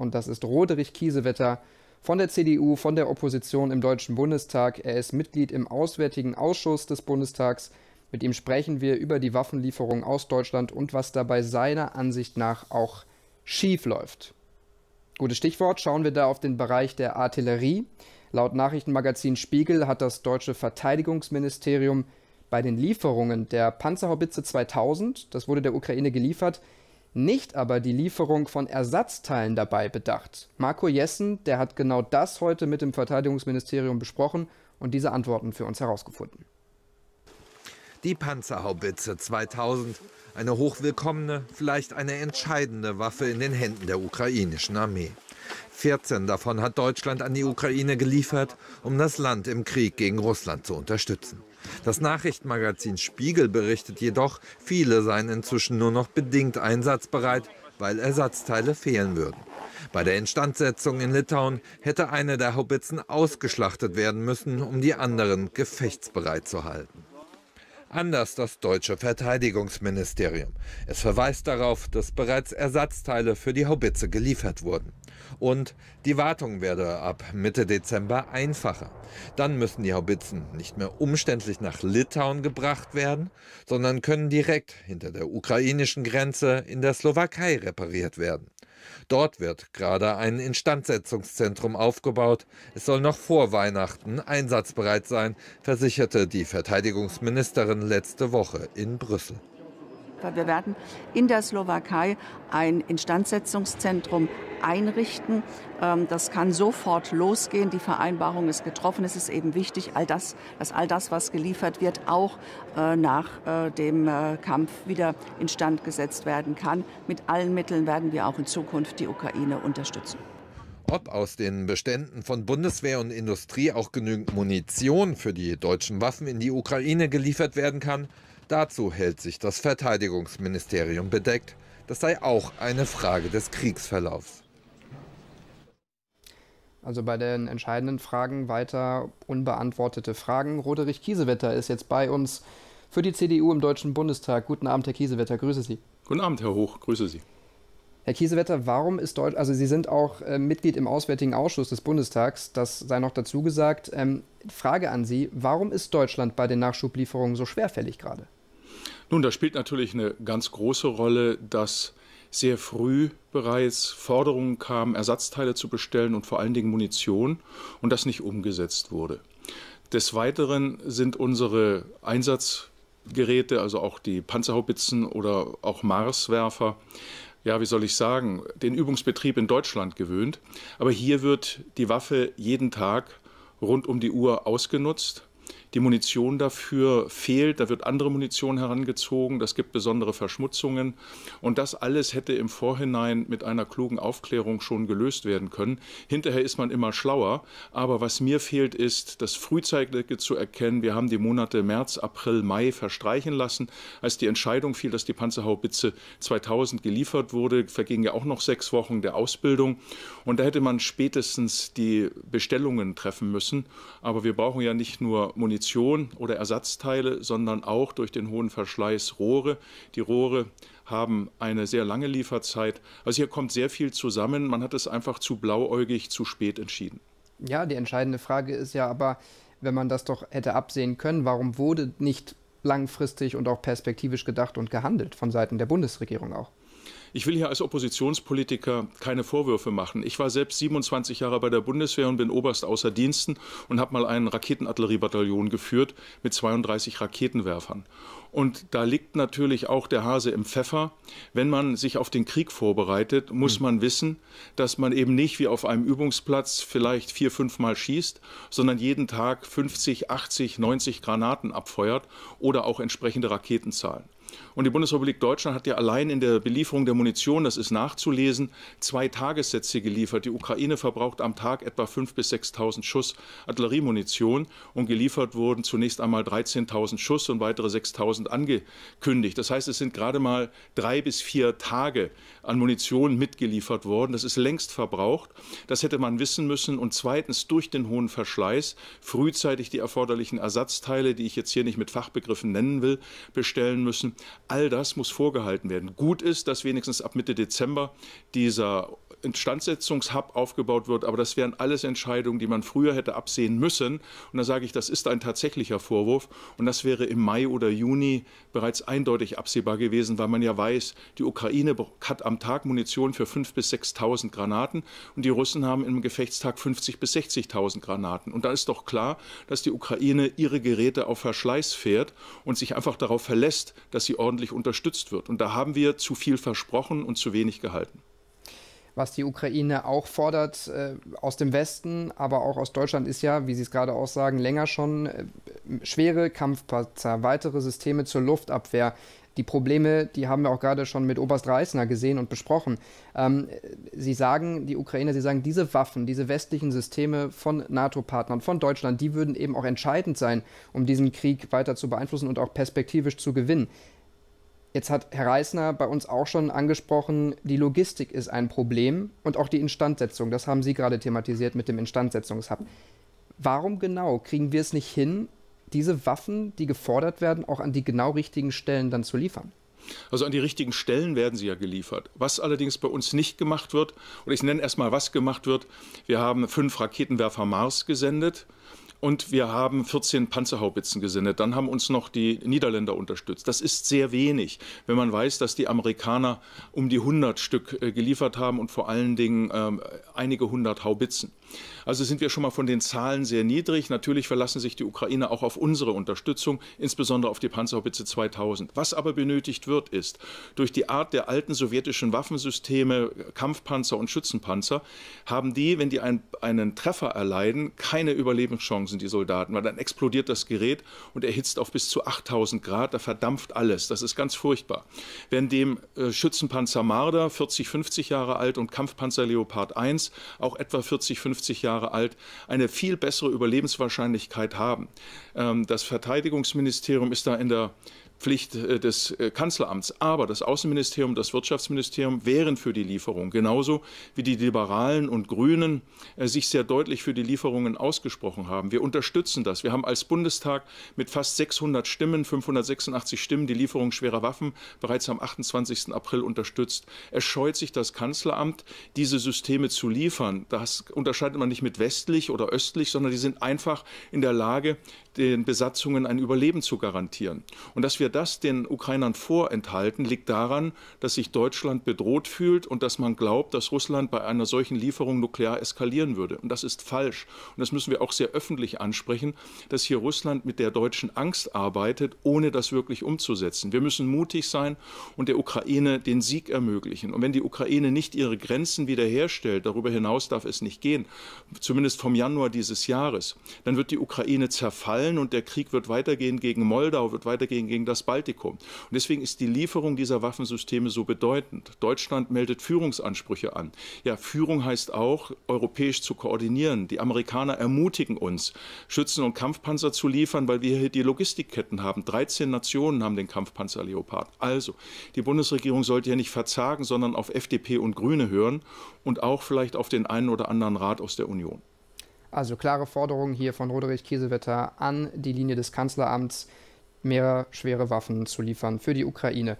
Und das ist Roderich Kiesewetter von der CDU, von der Opposition im Deutschen Bundestag. Er ist Mitglied im Auswärtigen Ausschuss des Bundestags. Mit ihm sprechen wir über die Waffenlieferungen aus Deutschland und was dabei seiner Ansicht nach auch schief läuft. Gutes Stichwort, schauen wir da auf den Bereich der Artillerie. Laut Nachrichtenmagazin Spiegel hat das deutsche Verteidigungsministerium bei den Lieferungen der Panzerhaubitze 2000, das wurde der Ukraine geliefert, nicht aber die Lieferung von Ersatzteilen dabei bedacht? Marco Jessen, der hat genau das heute mit dem Verteidigungsministerium besprochen und diese Antworten für uns herausgefunden. Die Panzerhaubitze 2000, eine hochwillkommene, vielleicht eine entscheidende Waffe in den Händen der ukrainischen Armee. 14 davon hat Deutschland an die Ukraine geliefert, um das Land im Krieg gegen Russland zu unterstützen. Das Nachrichtenmagazin Spiegel berichtet jedoch, viele seien inzwischen nur noch bedingt einsatzbereit, weil Ersatzteile fehlen würden. Bei der Instandsetzung in Litauen hätte eine der Haubitzen ausgeschlachtet werden müssen, um die anderen gefechtsbereit zu halten anders das deutsche Verteidigungsministerium. Es verweist darauf, dass bereits Ersatzteile für die Haubitze geliefert wurden. Und die Wartung werde ab Mitte Dezember einfacher. Dann müssen die Haubitzen nicht mehr umständlich nach Litauen gebracht werden, sondern können direkt hinter der ukrainischen Grenze in der Slowakei repariert werden. Dort wird gerade ein Instandsetzungszentrum aufgebaut. Es soll noch vor Weihnachten einsatzbereit sein, versicherte die Verteidigungsministerin letzte Woche in Brüssel weil wir werden in der Slowakei ein Instandsetzungszentrum einrichten. Ähm, das kann sofort losgehen. Die Vereinbarung ist getroffen. Es ist eben wichtig, all das, dass all das, was geliefert wird, auch äh, nach äh, dem äh, Kampf wieder instand gesetzt werden kann. Mit allen Mitteln werden wir auch in Zukunft die Ukraine unterstützen. Ob aus den Beständen von Bundeswehr und Industrie auch genügend Munition für die deutschen Waffen in die Ukraine geliefert werden kann, Dazu hält sich das Verteidigungsministerium bedeckt, das sei auch eine Frage des Kriegsverlaufs. Also bei den entscheidenden Fragen weiter unbeantwortete Fragen. Roderich Kiesewetter ist jetzt bei uns für die CDU im Deutschen Bundestag. Guten Abend, Herr Kiesewetter, grüße Sie. Guten Abend, Herr Hoch, grüße Sie. Herr Kiesewetter, warum ist Deutsch, also Sie sind auch äh, Mitglied im Auswärtigen Ausschuss des Bundestags, das sei noch dazu gesagt. Ähm, Frage an Sie, warum ist Deutschland bei den Nachschublieferungen so schwerfällig gerade? Nun, da spielt natürlich eine ganz große Rolle, dass sehr früh bereits Forderungen kamen, Ersatzteile zu bestellen und vor allen Dingen Munition und das nicht umgesetzt wurde. Des Weiteren sind unsere Einsatzgeräte, also auch die Panzerhaubitzen oder auch Marswerfer, ja, wie soll ich sagen, den Übungsbetrieb in Deutschland gewöhnt. Aber hier wird die Waffe jeden Tag rund um die Uhr ausgenutzt die Munition dafür fehlt, da wird andere Munition herangezogen, das gibt besondere Verschmutzungen und das alles hätte im Vorhinein mit einer klugen Aufklärung schon gelöst werden können. Hinterher ist man immer schlauer, aber was mir fehlt ist, das frühzeitig zu erkennen. Wir haben die Monate März, April, Mai verstreichen lassen, als die Entscheidung fiel, dass die Panzerhaubitze 2000 geliefert wurde, vergingen ja auch noch sechs Wochen der Ausbildung und da hätte man spätestens die Bestellungen treffen müssen. Aber wir brauchen ja nicht nur Munition, Munition oder Ersatzteile, sondern auch durch den hohen Verschleiß Rohre. Die Rohre haben eine sehr lange Lieferzeit. Also hier kommt sehr viel zusammen. Man hat es einfach zu blauäugig, zu spät entschieden. Ja, die entscheidende Frage ist ja aber, wenn man das doch hätte absehen können, warum wurde nicht langfristig und auch perspektivisch gedacht und gehandelt von Seiten der Bundesregierung auch? Ich will hier als Oppositionspolitiker keine Vorwürfe machen. Ich war selbst 27 Jahre bei der Bundeswehr und bin Oberst außer Diensten und habe mal einen Raketenartilleriebataillon geführt mit 32 Raketenwerfern. Und da liegt natürlich auch der Hase im Pfeffer. Wenn man sich auf den Krieg vorbereitet, muss mhm. man wissen, dass man eben nicht wie auf einem Übungsplatz vielleicht vier, fünf Mal schießt, sondern jeden Tag 50, 80, 90 Granaten abfeuert oder auch entsprechende Raketenzahlen. Und die Bundesrepublik Deutschland hat ja allein in der Belieferung der Munition, das ist nachzulesen, zwei Tagessätze geliefert. Die Ukraine verbraucht am Tag etwa 5.000 bis 6.000 Schuss Artilleriemunition und geliefert wurden zunächst einmal 13.000 Schuss und weitere 6.000 angekündigt. Das heißt, es sind gerade mal drei bis vier Tage an Munition mitgeliefert worden. Das ist längst verbraucht. Das hätte man wissen müssen. Und zweitens durch den hohen Verschleiß frühzeitig die erforderlichen Ersatzteile, die ich jetzt hier nicht mit Fachbegriffen nennen will, bestellen müssen. All das muss vorgehalten werden. Gut ist, dass wenigstens ab Mitte Dezember dieser Instandsetzungshub aufgebaut wird. Aber das wären alles Entscheidungen, die man früher hätte absehen müssen. Und da sage ich, das ist ein tatsächlicher Vorwurf. Und das wäre im Mai oder Juni bereits eindeutig absehbar gewesen, weil man ja weiß, die Ukraine hat am Tag Munition für 5.000 bis 6.000 Granaten und die Russen haben im Gefechtstag 50.000 bis 60.000 Granaten. Und da ist doch klar, dass die Ukraine ihre Geräte auf Verschleiß fährt und sich einfach darauf verlässt, dass sie ordentlich unterstützt wird. Und da haben wir zu viel versprochen und zu wenig gehalten was die Ukraine auch fordert äh, aus dem Westen, aber auch aus Deutschland, ist ja, wie Sie es gerade auch sagen, länger schon äh, schwere Kampfpanzer, weitere Systeme zur Luftabwehr. Die Probleme, die haben wir auch gerade schon mit Oberst Reisner gesehen und besprochen. Ähm, sie sagen, die Ukrainer, sie sagen, diese Waffen, diese westlichen Systeme von NATO-Partnern, von Deutschland, die würden eben auch entscheidend sein, um diesen Krieg weiter zu beeinflussen und auch perspektivisch zu gewinnen. Jetzt hat Herr Reisner bei uns auch schon angesprochen, die Logistik ist ein Problem und auch die Instandsetzung. Das haben Sie gerade thematisiert mit dem Instandsetzungshub. Warum genau kriegen wir es nicht hin, diese Waffen, die gefordert werden, auch an die genau richtigen Stellen dann zu liefern? Also an die richtigen Stellen werden sie ja geliefert. Was allerdings bei uns nicht gemacht wird, und ich nenne erstmal, was gemacht wird, wir haben fünf Raketenwerfer Mars gesendet und wir haben 14 Panzerhaubitzen gesendet. Dann haben uns noch die Niederländer unterstützt. Das ist sehr wenig, wenn man weiß, dass die Amerikaner um die 100 Stück äh, geliefert haben und vor allen Dingen ähm, einige hundert Haubitzen. Also sind wir schon mal von den Zahlen sehr niedrig. Natürlich verlassen sich die Ukrainer auch auf unsere Unterstützung, insbesondere auf die Panzerhaubitze 2000. Was aber benötigt wird, ist, durch die Art der alten sowjetischen Waffensysteme, Kampfpanzer und Schützenpanzer, haben die, wenn die ein, einen Treffer erleiden, keine Überlebenschancen, die Soldaten, weil dann explodiert das Gerät und erhitzt auf bis zu 8000 Grad, da verdampft alles. Das ist ganz furchtbar. Während dem äh, Schützenpanzer Marder, 40, 50 Jahre alt, und Kampfpanzer Leopard 1, auch etwa 40, 50 50 Jahre alt, eine viel bessere Überlebenswahrscheinlichkeit haben. Ähm, das Verteidigungsministerium ist da in der Pflicht äh, des äh, Kanzleramts. Aber das Außenministerium, das Wirtschaftsministerium wären für die Lieferung, genauso wie die Liberalen und Grünen äh, sich sehr deutlich für die Lieferungen ausgesprochen haben. Wir unterstützen das. Wir haben als Bundestag mit fast 600 Stimmen, 586 Stimmen, die Lieferung schwerer Waffen bereits am 28. April unterstützt. Es scheut sich das Kanzleramt, diese Systeme zu liefern. Das unterscheidet man nicht mit westlich oder östlich, sondern die sind einfach in der Lage, den Besatzungen ein Überleben zu garantieren. Und dass wir das den Ukrainern vorenthalten, liegt daran, dass sich Deutschland bedroht fühlt und dass man glaubt, dass Russland bei einer solchen Lieferung nuklear eskalieren würde. Und das ist falsch. Und das müssen wir auch sehr öffentlich ansprechen, dass hier Russland mit der deutschen Angst arbeitet, ohne das wirklich umzusetzen. Wir müssen mutig sein und der Ukraine den Sieg ermöglichen. Und wenn die Ukraine nicht ihre Grenzen wiederherstellt, darüber hinaus darf es nicht gehen, zumindest vom Januar dieses Jahres, dann wird die Ukraine zerfallen und der Krieg wird weitergehen gegen Moldau, wird weitergehen gegen das das Baltikum. Und deswegen ist die Lieferung dieser Waffensysteme so bedeutend. Deutschland meldet Führungsansprüche an. Ja, Führung heißt auch, europäisch zu koordinieren. Die Amerikaner ermutigen uns, Schützen und Kampfpanzer zu liefern, weil wir hier die Logistikketten haben. 13 Nationen haben den Kampfpanzer Leopard. Also, die Bundesregierung sollte ja nicht verzagen, sondern auf FDP und Grüne hören und auch vielleicht auf den einen oder anderen Rat aus der Union. Also klare Forderungen hier von Roderich Kiesewetter an die Linie des Kanzleramts mehr schwere Waffen zu liefern für die Ukraine.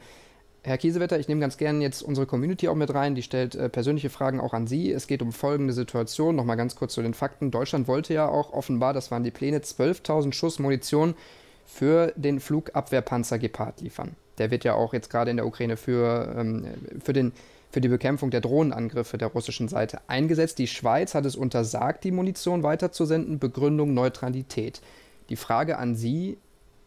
Herr Kiesewetter, ich nehme ganz gerne jetzt unsere Community auch mit rein. Die stellt äh, persönliche Fragen auch an Sie. Es geht um folgende Situation. Nochmal ganz kurz zu den Fakten. Deutschland wollte ja auch offenbar, das waren die Pläne, 12.000 Schuss Munition für den Flugabwehrpanzer Gepard liefern. Der wird ja auch jetzt gerade in der Ukraine für, ähm, für, den, für die Bekämpfung der Drohnenangriffe der russischen Seite eingesetzt. Die Schweiz hat es untersagt, die Munition weiterzusenden. Begründung Neutralität. Die Frage an Sie,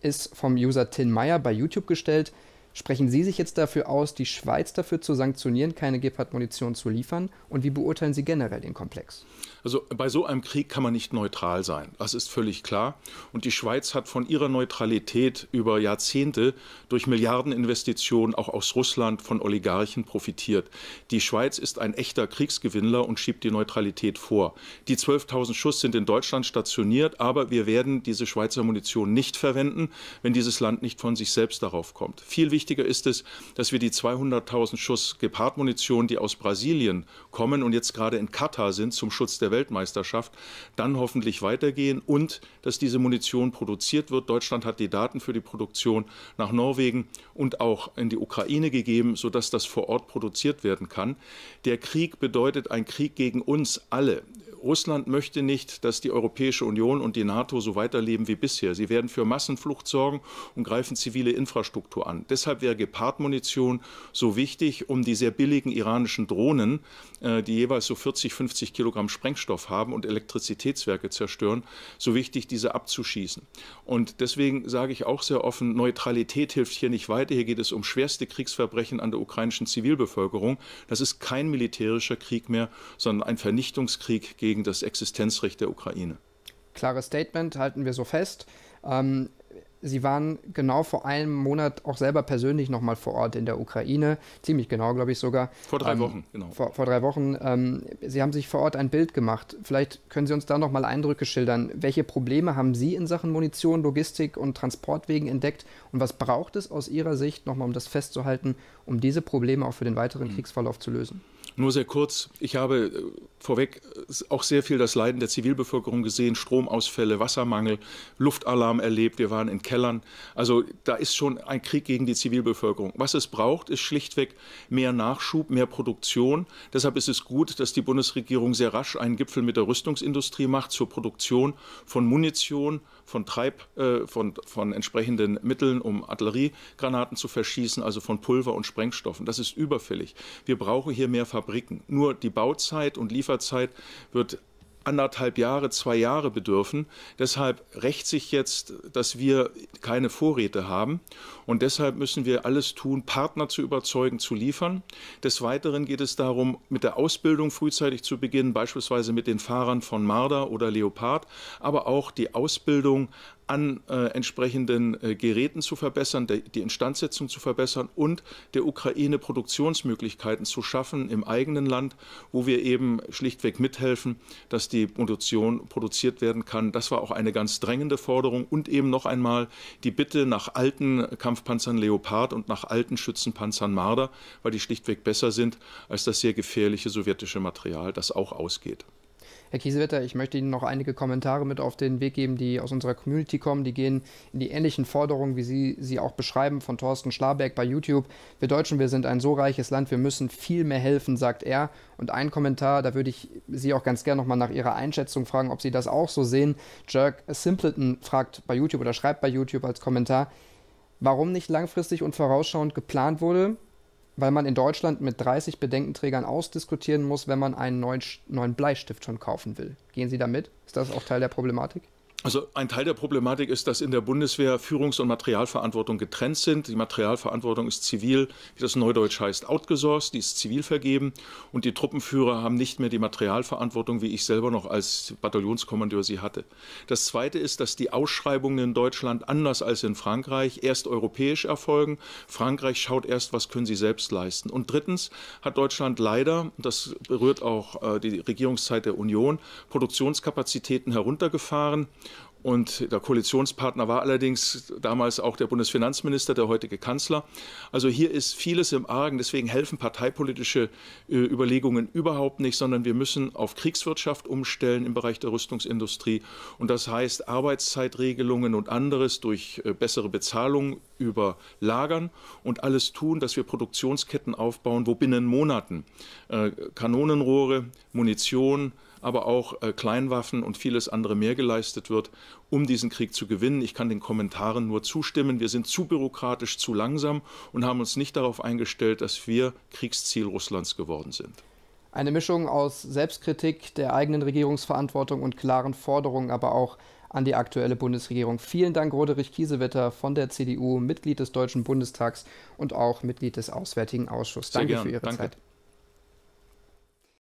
ist vom User Tin Meyer bei YouTube gestellt. Sprechen Sie sich jetzt dafür aus, die Schweiz dafür zu sanktionieren, keine Gepard-Munition zu liefern? Und wie beurteilen Sie generell den Komplex? Also bei so einem Krieg kann man nicht neutral sein. Das ist völlig klar. Und die Schweiz hat von ihrer Neutralität über Jahrzehnte durch Milliardeninvestitionen auch aus Russland von Oligarchen profitiert. Die Schweiz ist ein echter Kriegsgewinnler und schiebt die Neutralität vor. Die 12.000 Schuss sind in Deutschland stationiert, aber wir werden diese Schweizer Munition nicht verwenden, wenn dieses Land nicht von sich selbst darauf kommt. Viel wichtiger ist es, dass wir die 200.000 Schuss Gepard-Munition, die aus Brasilien kommen und jetzt gerade in Katar sind zum Schutz der Weltmeisterschaft, dann hoffentlich weitergehen und dass diese Munition produziert wird. Deutschland hat die Daten für die Produktion nach Norwegen und auch in die Ukraine gegeben, sodass das vor Ort produziert werden kann. Der Krieg bedeutet ein Krieg gegen uns alle. Russland möchte nicht, dass die Europäische Union und die NATO so weiterleben wie bisher. Sie werden für Massenflucht sorgen und greifen zivile Infrastruktur an. Deshalb wäre Gepard-Munition so wichtig, um die sehr billigen iranischen Drohnen, äh, die jeweils so 40, 50 Kilogramm Sprengstoff haben und Elektrizitätswerke zerstören, so wichtig, diese abzuschießen. Und deswegen sage ich auch sehr offen, Neutralität hilft hier nicht weiter. Hier geht es um schwerste Kriegsverbrechen an der ukrainischen Zivilbevölkerung. Das ist kein militärischer Krieg mehr, sondern ein Vernichtungskrieg gegen gegen das Existenzrecht der Ukraine. Klares Statement, halten wir so fest. Ähm, Sie waren genau vor einem Monat auch selber persönlich nochmal vor Ort in der Ukraine, ziemlich genau, glaube ich sogar. Vor drei ähm, Wochen, genau. Vor, vor drei Wochen. Ähm, Sie haben sich vor Ort ein Bild gemacht. Vielleicht können Sie uns da nochmal Eindrücke schildern. Welche Probleme haben Sie in Sachen Munition, Logistik und Transportwegen entdeckt? Und was braucht es aus Ihrer Sicht, nochmal um das festzuhalten, um diese Probleme auch für den weiteren mhm. Kriegsverlauf zu lösen? Nur sehr kurz, ich habe äh, vorweg auch sehr viel das Leiden der Zivilbevölkerung gesehen, Stromausfälle, Wassermangel, Luftalarm erlebt, wir waren in Kellern. Also da ist schon ein Krieg gegen die Zivilbevölkerung. Was es braucht, ist schlichtweg mehr Nachschub, mehr Produktion. Deshalb ist es gut, dass die Bundesregierung sehr rasch einen Gipfel mit der Rüstungsindustrie macht zur Produktion von Munition, von Treib, äh, von, von entsprechenden Mitteln, um Artilleriegranaten zu verschießen, also von Pulver und Sprengstoffen. Das ist überfällig. Wir brauchen hier mehr Fabriken. Nur die Bauzeit und Lieferzeit Lieferzeit wird anderthalb Jahre, zwei Jahre bedürfen. Deshalb rächt sich jetzt, dass wir keine Vorräte haben. Und deshalb müssen wir alles tun, Partner zu überzeugen, zu liefern. Des Weiteren geht es darum, mit der Ausbildung frühzeitig zu beginnen, beispielsweise mit den Fahrern von Marder oder Leopard, aber auch die Ausbildung an äh, entsprechenden äh, Geräten zu verbessern, der, die Instandsetzung zu verbessern und der Ukraine Produktionsmöglichkeiten zu schaffen im eigenen Land, wo wir eben schlichtweg mithelfen, dass die Produktion produziert werden kann. Das war auch eine ganz drängende Forderung und eben noch einmal die Bitte nach alten Kampfpanzern Leopard und nach alten Schützenpanzern Marder, weil die schlichtweg besser sind als das sehr gefährliche sowjetische Material, das auch ausgeht. Herr Kiesewetter, ich möchte Ihnen noch einige Kommentare mit auf den Weg geben, die aus unserer Community kommen. Die gehen in die ähnlichen Forderungen, wie Sie sie auch beschreiben, von Thorsten Schlaberg bei YouTube. Wir Deutschen, wir sind ein so reiches Land, wir müssen viel mehr helfen, sagt er. Und ein Kommentar, da würde ich Sie auch ganz gerne nochmal nach Ihrer Einschätzung fragen, ob Sie das auch so sehen. Jerk Simpleton fragt bei YouTube oder schreibt bei YouTube als Kommentar, warum nicht langfristig und vorausschauend geplant wurde, weil man in Deutschland mit 30 Bedenkenträgern ausdiskutieren muss, wenn man einen neuen, neuen Bleistift schon kaufen will. Gehen Sie damit? Ist das auch Teil der Problematik? Also ein Teil der Problematik ist, dass in der Bundeswehr Führungs- und Materialverantwortung getrennt sind. Die Materialverantwortung ist zivil, wie das neudeutsch heißt, outgesourced, die ist zivil vergeben. Und die Truppenführer haben nicht mehr die Materialverantwortung, wie ich selber noch als Bataillonskommandeur sie hatte. Das Zweite ist, dass die Ausschreibungen in Deutschland anders als in Frankreich erst europäisch erfolgen. Frankreich schaut erst, was können sie selbst leisten. Und drittens hat Deutschland leider, das berührt auch äh, die Regierungszeit der Union, Produktionskapazitäten heruntergefahren. Und der Koalitionspartner war allerdings damals auch der Bundesfinanzminister, der heutige Kanzler. Also hier ist vieles im Argen. Deswegen helfen parteipolitische äh, Überlegungen überhaupt nicht, sondern wir müssen auf Kriegswirtschaft umstellen im Bereich der Rüstungsindustrie. Und das heißt Arbeitszeitregelungen und anderes durch äh, bessere Bezahlung überlagern und alles tun, dass wir Produktionsketten aufbauen, wo binnen Monaten äh, Kanonenrohre, Munition, aber auch äh, Kleinwaffen und vieles andere mehr geleistet wird, um diesen Krieg zu gewinnen. Ich kann den Kommentaren nur zustimmen. Wir sind zu bürokratisch, zu langsam und haben uns nicht darauf eingestellt, dass wir Kriegsziel Russlands geworden sind. Eine Mischung aus Selbstkritik, der eigenen Regierungsverantwortung und klaren Forderungen, aber auch an die aktuelle Bundesregierung. Vielen Dank, Roderich Kiesewetter von der CDU, Mitglied des Deutschen Bundestags und auch Mitglied des Auswärtigen Ausschusses. Danke für Ihre Danke. Zeit.